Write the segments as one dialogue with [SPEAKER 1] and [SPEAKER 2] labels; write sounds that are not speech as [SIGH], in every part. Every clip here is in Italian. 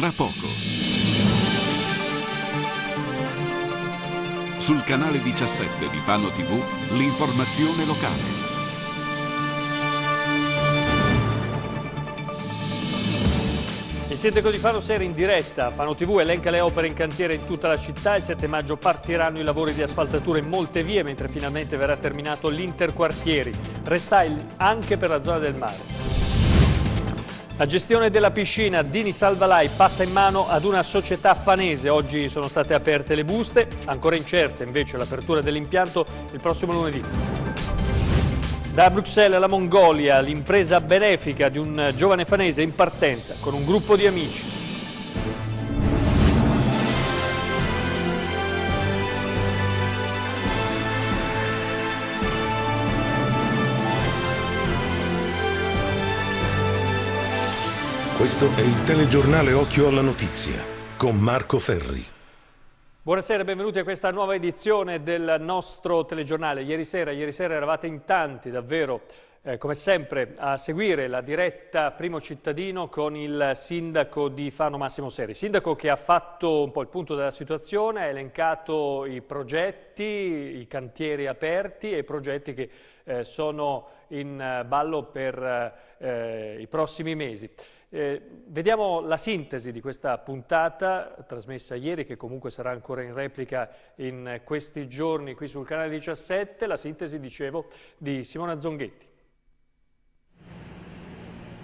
[SPEAKER 1] tra poco. Sul canale 17 di Fano TV, l'informazione locale.
[SPEAKER 2] Il sindaco di Fano sera in diretta, Fano TV elenca le opere in cantiere in tutta la città, il 7 maggio partiranno i lavori di asfaltatura in molte vie mentre finalmente verrà terminato l'interquartieri, restyle anche per la zona del mare. La gestione della piscina Dini Salvalai passa in mano ad una società fanese. Oggi sono state aperte le buste, ancora incerte invece l'apertura dell'impianto il prossimo lunedì. Da Bruxelles alla Mongolia, l'impresa benefica di un giovane fanese in partenza con un gruppo di amici.
[SPEAKER 1] Questo è il telegiornale Occhio alla Notizia con Marco Ferri.
[SPEAKER 2] Buonasera e benvenuti a questa nuova edizione del nostro telegiornale. Ieri sera, ieri sera eravate in tanti davvero, eh, come sempre, a seguire la diretta Primo Cittadino con il sindaco di Fano Massimo Seri. Sindaco che ha fatto un po' il punto della situazione, ha elencato i progetti, i cantieri aperti e i progetti che eh, sono in eh, ballo per eh, i prossimi mesi. Eh, vediamo la sintesi di questa puntata trasmessa ieri, che comunque sarà ancora in replica in questi giorni qui sul canale 17, la sintesi, dicevo, di Simona Zonghetti.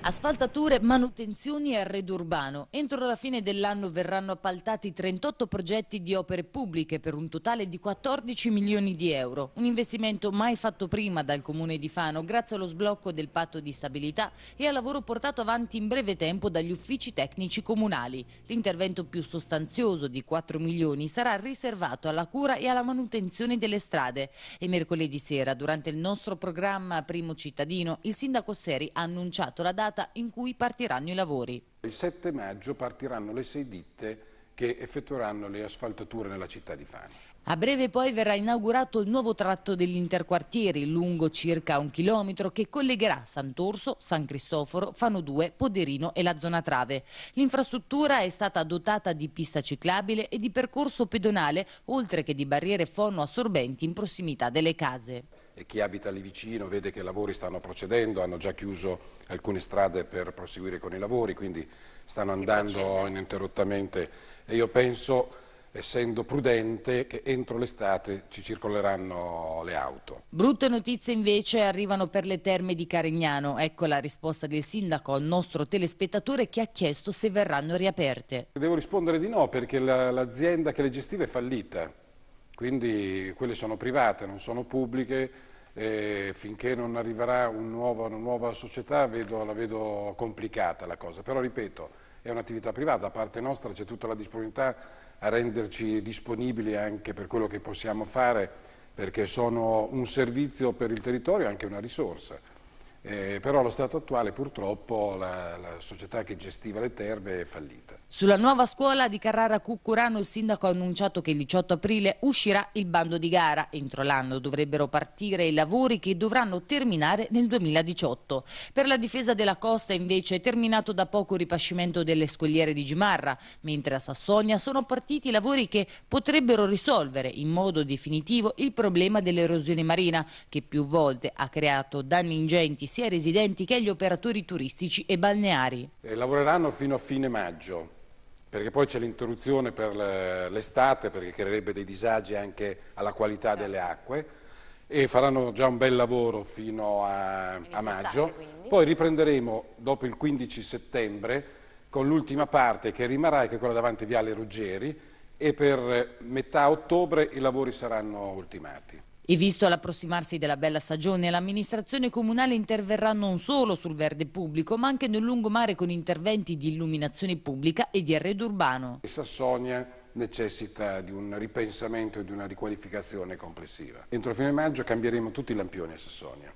[SPEAKER 3] Asfaltature, manutenzioni e arredo urbano. Entro la fine dell'anno verranno appaltati 38 progetti di opere pubbliche per un totale di 14 milioni di euro. Un investimento mai fatto prima dal Comune di Fano grazie allo sblocco del patto di stabilità e al lavoro portato avanti in breve tempo dagli uffici tecnici comunali. L'intervento più sostanzioso di 4 milioni sarà riservato alla cura e alla manutenzione delle strade. E mercoledì sera, durante il nostro programma Primo Cittadino, il sindaco Seri ha annunciato la data data in cui partiranno i lavori.
[SPEAKER 1] Il 7 maggio partiranno le sei ditte che effettueranno le asfaltature nella città di Fani.
[SPEAKER 3] A breve poi verrà inaugurato il nuovo tratto degli interquartieri, lungo circa un chilometro, che collegherà Sant'Orso, San Cristoforo, Fano 2, Poderino e la zona Trave. L'infrastruttura è stata dotata di pista ciclabile e di percorso pedonale, oltre che di barriere fonoassorbenti in prossimità delle case
[SPEAKER 1] e chi abita lì vicino vede che i lavori stanno procedendo, hanno già chiuso alcune strade per proseguire con i lavori, quindi stanno andando ininterrottamente e io penso, essendo prudente, che entro l'estate ci circoleranno le auto.
[SPEAKER 3] Brutte notizie invece arrivano per le terme di Carignano, ecco la risposta del sindaco al nostro telespettatore che ha chiesto se verranno riaperte.
[SPEAKER 1] Devo rispondere di no perché l'azienda che le gestiva è fallita quindi quelle sono private, non sono pubbliche, eh, finché non arriverà un nuovo, una nuova società vedo, la vedo complicata la cosa, però ripeto è un'attività privata, da parte nostra c'è tutta la disponibilità a renderci disponibili anche per quello che possiamo fare perché sono un servizio per il territorio e anche una risorsa. Eh, però allo stato attuale purtroppo la, la società che gestiva le terme è fallita.
[SPEAKER 3] Sulla nuova scuola di Carrara Cuccurano il sindaco ha annunciato che il 18 aprile uscirà il bando di gara. Entro l'anno dovrebbero partire i lavori che dovranno terminare nel 2018. Per la difesa della costa invece è terminato da poco il ripascimento delle scogliere di Gimarra, mentre a Sassonia sono partiti i lavori che potrebbero risolvere in modo definitivo il problema dell'erosione marina che più volte ha creato danni ingenti sia ai residenti che agli operatori turistici e balneari.
[SPEAKER 1] Eh, lavoreranno fino a fine maggio perché poi c'è l'interruzione per l'estate perché creerebbe dei disagi anche alla qualità certo. delle acque e faranno già un bel lavoro fino a, a maggio. Poi riprenderemo dopo il 15 settembre con l'ultima parte che rimarrà, che è quella davanti a Viale Ruggeri, e per metà ottobre i lavori saranno ultimati.
[SPEAKER 3] E visto l'approssimarsi della bella stagione, l'amministrazione comunale interverrà non solo sul verde pubblico, ma anche nel lungomare con interventi di illuminazione pubblica e di arredo urbano.
[SPEAKER 1] Sassonia necessita di un ripensamento e di una riqualificazione complessiva. Entro fine maggio cambieremo tutti i lampioni a Sassonia,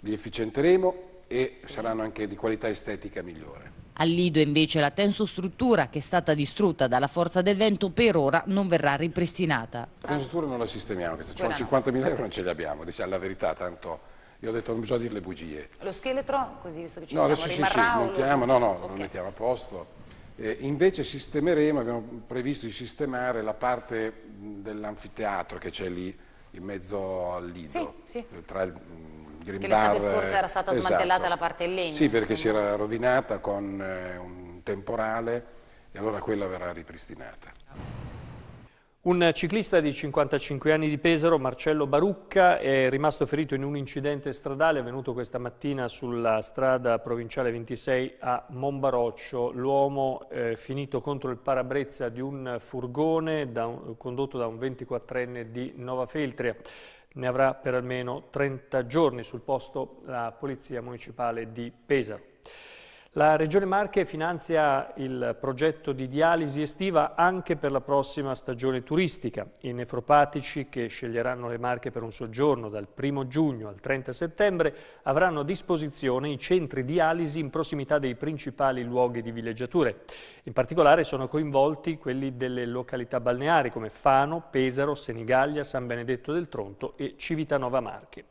[SPEAKER 1] li efficienteremo e saranno anche di qualità estetica migliore.
[SPEAKER 3] Al Lido invece la tensostruttura che è stata distrutta dalla forza del vento per ora non verrà ripristinata.
[SPEAKER 1] La tensostruttura non la sistemiamo, cioè 50.000 euro non ce li abbiamo, diciamo la verità, tanto... Io ho detto non bisogna dire le bugie.
[SPEAKER 3] Lo scheletro, così visto che ci no, siamo, adesso sì, sì, smontiamo, lo... no, no, okay. lo
[SPEAKER 1] mettiamo a posto. Eh, invece sistemeremo, abbiamo previsto di sistemare la parte dell'anfiteatro che c'è lì in mezzo al Lido, sì, sì. tra il Green che l'estate scorsa era stata eh, esatto. smantellata la
[SPEAKER 3] parte in legno. Sì,
[SPEAKER 1] perché quindi. si era rovinata con eh, un temporale e allora quella verrà ripristinata.
[SPEAKER 2] Un ciclista di 55 anni di Pesaro, Marcello Barucca, è rimasto ferito in un incidente stradale avvenuto questa mattina sulla strada provinciale 26 a Monbaroccio. L'uomo eh, finito contro il parabrezza di un furgone da un, condotto da un 24enne di Nova Feltria ne avrà per almeno 30 giorni sul posto la Polizia Municipale di Pesaro. La Regione Marche finanzia il progetto di dialisi estiva anche per la prossima stagione turistica. I nefropatici che sceglieranno le Marche per un soggiorno dal 1 giugno al 30 settembre avranno a disposizione i centri dialisi in prossimità dei principali luoghi di villeggiature. In particolare sono coinvolti quelli delle località balneari come Fano, Pesaro, Senigallia, San Benedetto del Tronto e Civitanova Marche.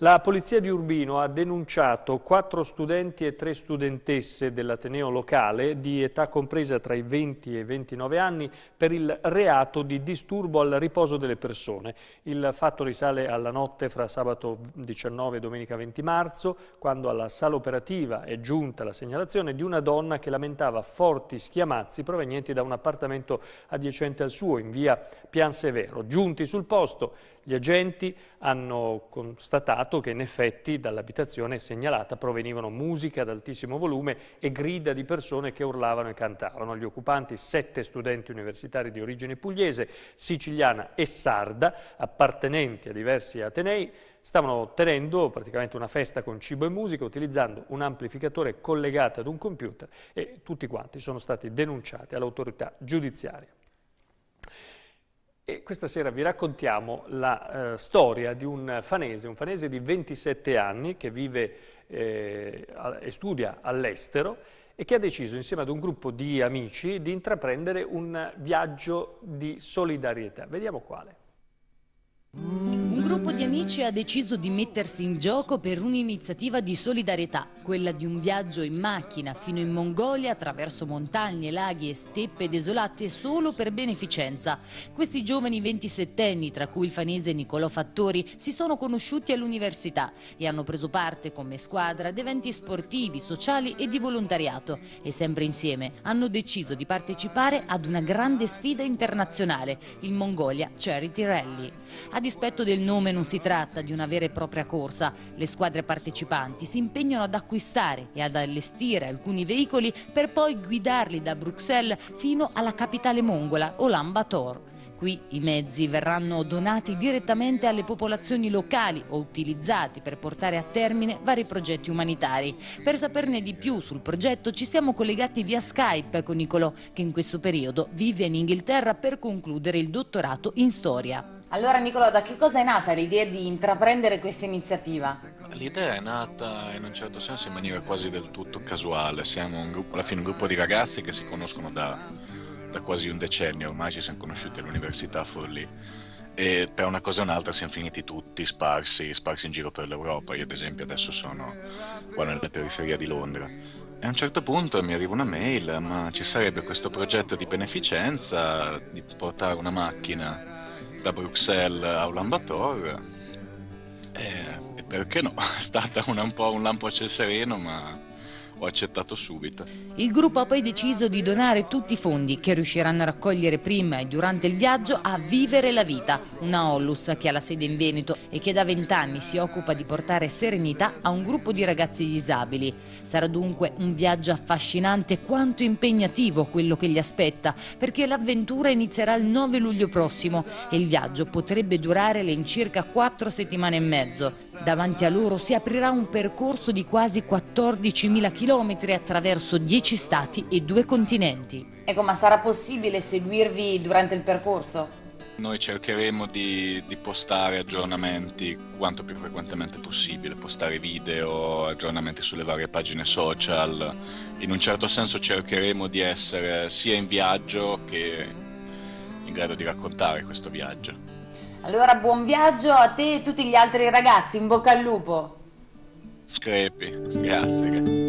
[SPEAKER 2] La polizia di Urbino ha denunciato quattro studenti e tre studentesse dell'Ateneo locale di età compresa tra i 20 e i 29 anni per il reato di disturbo al riposo delle persone. Il fatto risale alla notte fra sabato 19 e domenica 20 marzo, quando alla sala operativa è giunta la segnalazione di una donna che lamentava forti schiamazzi provenienti da un appartamento adiacente al suo in via Pian Severo. Giunti sul posto gli agenti hanno constatato che in effetti dall'abitazione segnalata provenivano musica ad altissimo volume e grida di persone che urlavano e cantavano. Gli occupanti, sette studenti universitari di origine pugliese, siciliana e sarda, appartenenti a diversi atenei, stavano tenendo praticamente una festa con cibo e musica utilizzando un amplificatore collegato ad un computer e tutti quanti sono stati denunciati all'autorità giudiziaria. E questa sera vi raccontiamo la eh, storia di un fanese, un fanese di 27 anni che vive eh, e studia all'estero e che ha deciso insieme ad un gruppo di amici di intraprendere un viaggio di solidarietà. Vediamo quale.
[SPEAKER 3] Un gruppo di amici ha deciso di mettersi in gioco per un'iniziativa di solidarietà, quella di un viaggio in macchina fino in Mongolia attraverso montagne, laghi e steppe desolate solo per beneficenza. Questi giovani 27enni, tra cui il fanese Nicolò Fattori, si sono conosciuti all'università e hanno preso parte come squadra ad eventi sportivi, sociali e di volontariato e sempre insieme hanno deciso di partecipare ad una grande sfida internazionale, il Mongolia Charity Rally. Ad dispetto del nome non si tratta di una vera e propria corsa. Le squadre partecipanti si impegnano ad acquistare e ad allestire alcuni veicoli per poi guidarli da Bruxelles fino alla capitale mongola, Ulaanbaatar. Qui i mezzi verranno donati direttamente alle popolazioni locali o utilizzati per portare a termine vari progetti umanitari. Per saperne di più sul progetto ci siamo collegati via Skype con Nicolò, che in questo periodo vive in Inghilterra per concludere il dottorato in storia. Allora Nicola, da che cosa è nata l'idea di intraprendere questa iniziativa?
[SPEAKER 4] L'idea è nata in un certo senso in maniera quasi del tutto casuale, siamo un gruppo, alla fine un gruppo di ragazzi che si conoscono da, da quasi un decennio, ormai ci siamo conosciuti all'università a Forlì e tra una cosa e un'altra siamo finiti tutti sparsi, sparsi in giro per l'Europa, io ad esempio adesso sono qua nella periferia di Londra e a un certo punto mi arriva una mail, ma ci sarebbe questo progetto di beneficenza di portare una macchina da Bruxelles a Ulaanbaatar e, eh, e perché no, [LAUGHS] è stata una, un po' un lampo a ciel sereno ma ho accettato subito.
[SPEAKER 3] Il gruppo ha poi deciso di donare tutti i fondi che riusciranno a raccogliere prima e durante il viaggio a Vivere la Vita, una Ollus che ha la sede in Veneto e che da vent'anni si occupa di portare serenità a un gruppo di ragazzi disabili. Sarà dunque un viaggio affascinante quanto impegnativo quello che gli aspetta, perché l'avventura inizierà il 9 luglio prossimo e il viaggio potrebbe durare le circa quattro settimane e mezzo. Davanti a loro si aprirà un percorso di quasi 14.000 km chilometri attraverso 10 stati e due continenti. Ecco, ma sarà possibile seguirvi durante il percorso? Noi
[SPEAKER 4] cercheremo di, di, postare aggiornamenti quanto più frequentemente possibile, postare video, aggiornamenti sulle varie pagine social. In un certo senso cercheremo di essere sia in viaggio che in grado di raccontare questo viaggio.
[SPEAKER 3] Allora buon viaggio a te e a tutti gli altri ragazzi, in bocca al lupo.
[SPEAKER 4] Screpi, grazie. grazie.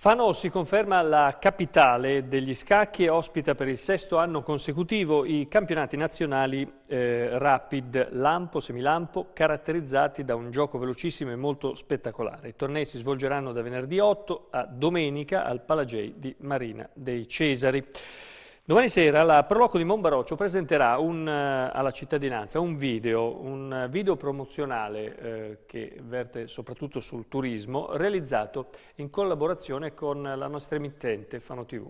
[SPEAKER 2] Fano si conferma la capitale degli scacchi e ospita per il sesto anno consecutivo i campionati nazionali eh, rapid lampo, semilampo, caratterizzati da un gioco velocissimo e molto spettacolare. I tornei si svolgeranno da venerdì 8 a domenica al Palagei di Marina dei Cesari. Domani sera la Proloco di Monbaroccio presenterà un, eh, alla cittadinanza un video, un video promozionale eh, che verte soprattutto sul turismo, realizzato in collaborazione con la nostra emittente Fano TV.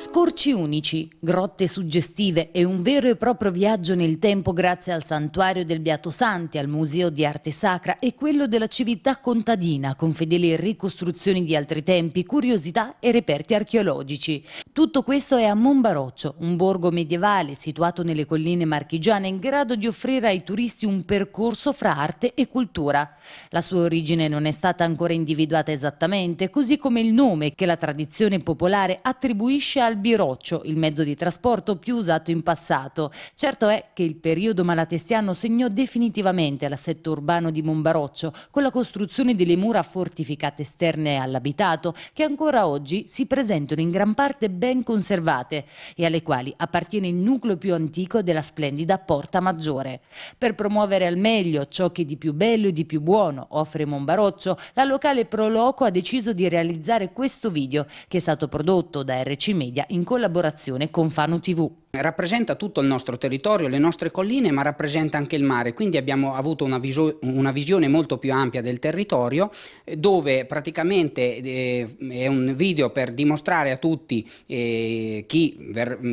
[SPEAKER 3] Scorci unici, grotte suggestive e un vero e proprio viaggio nel tempo grazie al santuario del Beato Santi, al Museo di Arte Sacra e quello della civiltà contadina, con fedeli ricostruzioni di altri tempi, curiosità e reperti archeologici. Tutto questo è a Monbaroccio, un borgo medievale situato nelle colline marchigiane in grado di offrire ai turisti un percorso fra arte e cultura. La sua origine non è stata ancora individuata esattamente, così come il nome che la tradizione popolare attribuisce a il biroccio, il mezzo di trasporto più usato in passato. Certo è che il periodo malatestiano segnò definitivamente l'assetto urbano di Monbaroccio con la costruzione delle mura fortificate esterne all'abitato che ancora oggi si presentano in gran parte ben conservate e alle quali appartiene il nucleo più antico della splendida Porta Maggiore. Per promuovere al meglio ciò che di più bello e di più buono offre Monbaroccio, la locale Proloco ha deciso di
[SPEAKER 5] realizzare questo video che è stato prodotto da RC Media Media in collaborazione con Fano TV rappresenta tutto il nostro territorio, le nostre colline, ma rappresenta anche il mare, quindi abbiamo avuto una, una visione molto più ampia del territorio, eh, dove praticamente eh, è un video per dimostrare a tutti eh, chi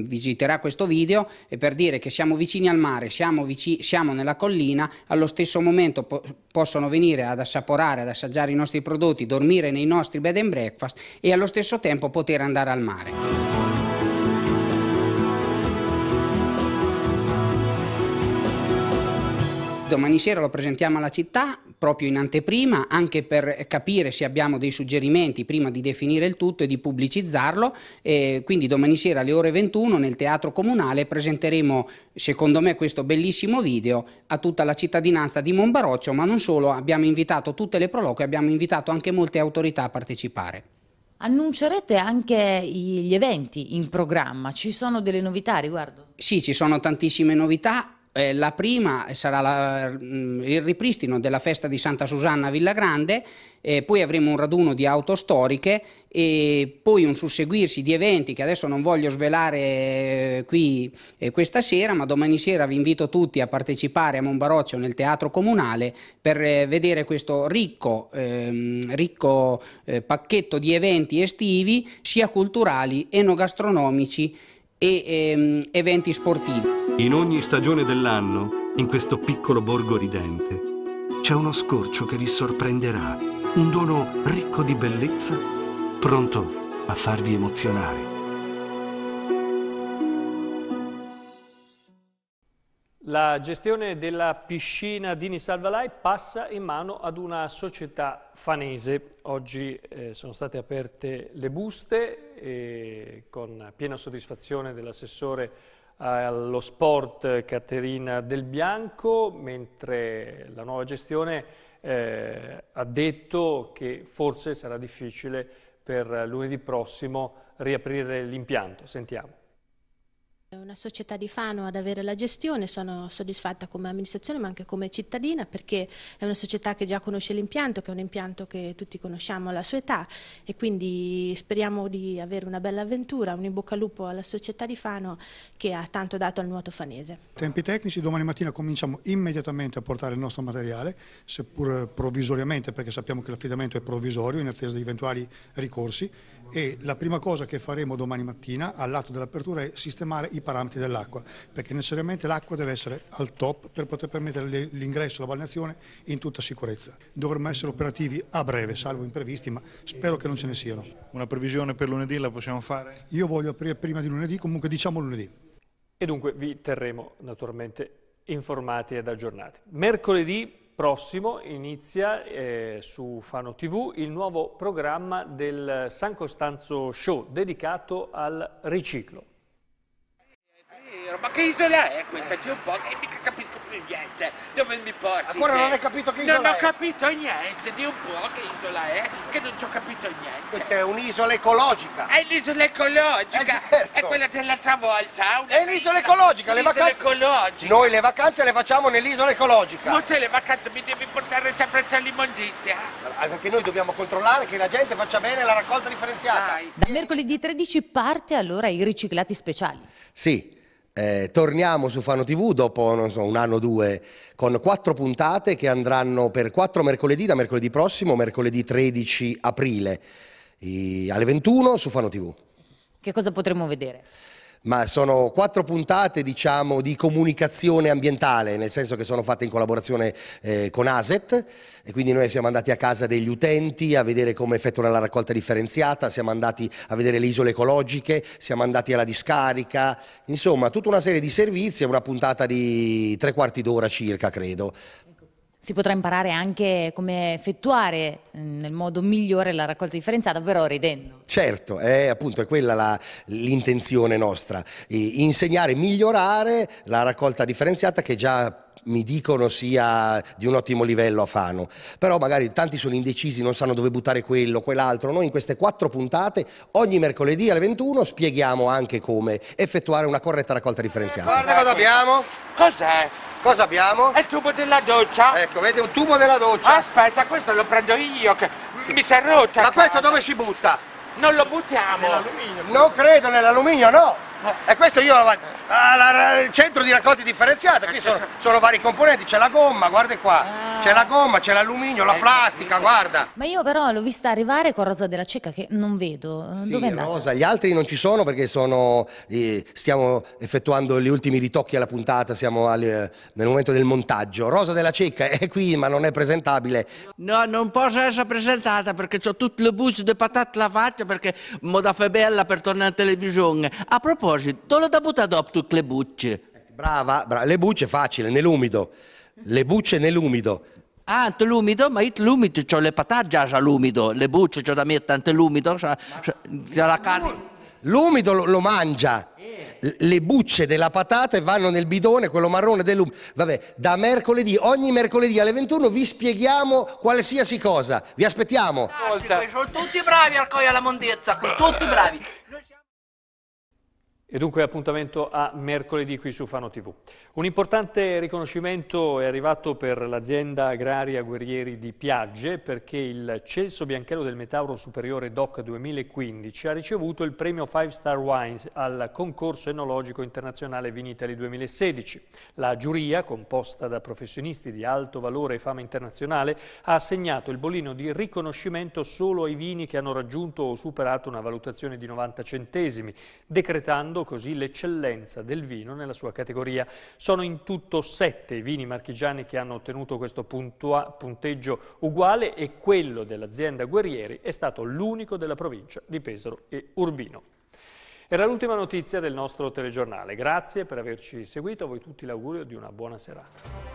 [SPEAKER 5] visiterà questo video, eh, per dire che siamo vicini al mare, siamo, vici siamo nella collina, allo stesso momento po possono venire ad assaporare, ad assaggiare i nostri prodotti, dormire nei nostri bed and breakfast e allo stesso tempo poter andare al mare. Domani sera lo presentiamo alla città proprio in anteprima anche per capire se abbiamo dei suggerimenti prima di definire il tutto e di pubblicizzarlo e quindi domani sera alle ore 21 nel Teatro Comunale presenteremo secondo me questo bellissimo video a tutta la cittadinanza di Monbaroccio ma non solo, abbiamo invitato tutte le proloque abbiamo invitato anche molte autorità a partecipare.
[SPEAKER 3] Annuncerete anche gli eventi in programma, ci sono delle novità
[SPEAKER 5] a riguardo? Sì, ci sono tantissime novità, eh, la prima sarà la, mm, il ripristino della festa di Santa Susanna a Villagrande, eh, poi avremo un raduno di auto storiche e poi un susseguirsi di eventi che adesso non voglio svelare eh, qui eh, questa sera, ma domani sera vi invito tutti a partecipare a Monbaroccio nel Teatro Comunale per eh, vedere questo ricco, ehm, ricco eh, pacchetto di eventi estivi, sia culturali, enogastronomici e ehm, eventi sportivi.
[SPEAKER 2] In ogni stagione dell'anno, in questo piccolo borgo ridente, c'è uno scorcio che vi sorprenderà, un dono ricco di bellezza, pronto a farvi emozionare. La gestione della piscina Dini Salvalai passa in mano ad una società fanese. Oggi eh, sono state aperte le buste e eh, con piena soddisfazione dell'assessore allo sport eh, Caterina Del Bianco, mentre la nuova gestione eh, ha detto che forse sarà difficile per eh, lunedì prossimo riaprire l'impianto. Sentiamo.
[SPEAKER 3] È una società di Fano ad avere la gestione, sono soddisfatta come amministrazione ma anche come cittadina perché è una società che già conosce l'impianto, che è un impianto che tutti conosciamo alla sua età e quindi speriamo di avere una bella avventura, un in bocca al lupo alla società di Fano che ha tanto dato al nuoto fanese.
[SPEAKER 2] Tempi tecnici, domani mattina cominciamo immediatamente a portare il nostro materiale, seppur provvisoriamente perché sappiamo che l'affidamento è provvisorio in attesa di eventuali ricorsi e la prima cosa che faremo domani mattina all'atto dell'apertura è sistemare i parametri dell'acqua, perché necessariamente l'acqua deve essere al top per poter permettere l'ingresso alla balneazione in tutta sicurezza. Dovremmo essere operativi a breve, salvo imprevisti, ma spero che non ce ne siano. Una previsione per lunedì la possiamo fare? Io voglio aprire prima di lunedì, comunque diciamo lunedì. E dunque vi terremo naturalmente informati ed aggiornati. Mercoledì prossimo inizia eh, su Fano TV il nuovo programma del San Costanzo Show dedicato al riciclo
[SPEAKER 6] giro, ma che isola è questa? Che un po' che eh, mica capisco più niente. Dove mi porti? Ancora te? non hai capito che isola non è? Non ho capito niente, di un po' che isola è, che non ci ho capito niente. Questa è un'isola ecologica. È l'isola ecologica, eh, certo. è quella dell'altra volta. È un'isola ecologica, le vacanze. Ecologica. Noi le vacanze le facciamo nell'isola ecologica. Ma te le vacanze mi devi portare sempre tra l'immondizia. Ah, perché noi dobbiamo controllare che la gente faccia bene
[SPEAKER 3] la raccolta differenziata. Dai. Da mercoledì 13 parte allora i riciclati speciali. Sì,
[SPEAKER 6] eh, torniamo su Fano TV dopo so, un anno o due con quattro puntate che andranno per quattro mercoledì, da mercoledì prossimo, mercoledì 13 aprile, alle 21 su Fano TV.
[SPEAKER 3] Che cosa potremo vedere?
[SPEAKER 6] ma sono quattro puntate diciamo, di comunicazione ambientale, nel senso che sono fatte in collaborazione eh, con ASET e quindi noi siamo andati a casa degli utenti a vedere come effettuano la raccolta differenziata, siamo andati a vedere le isole ecologiche, siamo andati alla discarica, insomma tutta una serie di servizi e una puntata di tre quarti d'ora circa credo
[SPEAKER 3] si potrà imparare anche come effettuare mm, nel modo migliore la raccolta differenziata, però ridendo.
[SPEAKER 6] Certo, è appunto è quella l'intenzione nostra, insegnare, migliorare la raccolta differenziata che già mi dicono sia di un ottimo livello a Fano, però magari tanti sono indecisi, non sanno dove buttare quello, quell'altro. Noi in queste quattro puntate, ogni mercoledì alle 21, spieghiamo anche come effettuare una corretta raccolta differenziata. Guarda cosa abbiamo. Cos'è? Cosa abbiamo? È il tubo della doccia. Ecco, vedi, un tubo della doccia. Aspetta, questo lo prendo io, che mi si è rotta. Ma questo dove si butta? Non lo buttiamo. Non credo nell'alluminio, no. Eh, e questo io al centro di raccolta differenziata, qui eh, sono, certo. sono vari componenti, c'è la gomma, guarda qua, ah. c'è la gomma, c'è l'alluminio, la eh, plastica, guarda.
[SPEAKER 3] Ma io però l'ho vista arrivare con Rosa della Ceca che non vedo, sì, dove è andata?
[SPEAKER 6] Rosa, gli altri non ci sono perché sono, stiamo effettuando gli ultimi ritocchi alla puntata, siamo al, nel momento del montaggio. Rosa della Ceca è qui ma non è presentabile. No, non posso essere presentata perché ho tutto le bucce di patate la faccia perché mi da fa bella per tornare in televisione. A proposito proposito, dove l'ha buttato up tutte le bucce? Ecco, brava, brava, le bucce facile, nell'umido. Le bucce nell'umido. Ah, nell'umido? ma io l'umido, ho le patate già l'umido, le bucce ho da mettere tanto l'umido, c'ho, c'ho la carne. L'umido lo, lo mangia, eh. le bucce della patata vanno nel bidone, quello marrone dell'umido. Vabbè, da mercoledì, ogni mercoledì alle 21 vi spieghiamo qualsiasi cosa, vi aspettiamo.
[SPEAKER 3] Sono tutti bravi al coia alla mondezza, tutti bravi.
[SPEAKER 6] E dunque appuntamento a
[SPEAKER 2] mercoledì qui su Fano TV. Un importante riconoscimento è arrivato per l'azienda agraria Guerrieri di Piagge perché il Celso Bianchello del Metauro Superiore DOC 2015 ha ricevuto il premio Five Star Wines al concorso enologico internazionale Vinitali 2016. La giuria, composta da professionisti di alto valore e fama internazionale, ha assegnato il bollino di riconoscimento solo ai vini che hanno raggiunto o superato una valutazione di 90 centesimi, decretando così l'eccellenza del vino nella sua categoria. Sono in tutto sette i vini marchigiani che hanno ottenuto questo punteggio uguale e quello dell'azienda Guerrieri è stato l'unico della provincia di Pesaro e Urbino. Era l'ultima notizia del nostro telegiornale. Grazie per averci seguito. A voi tutti l'augurio di una buona serata.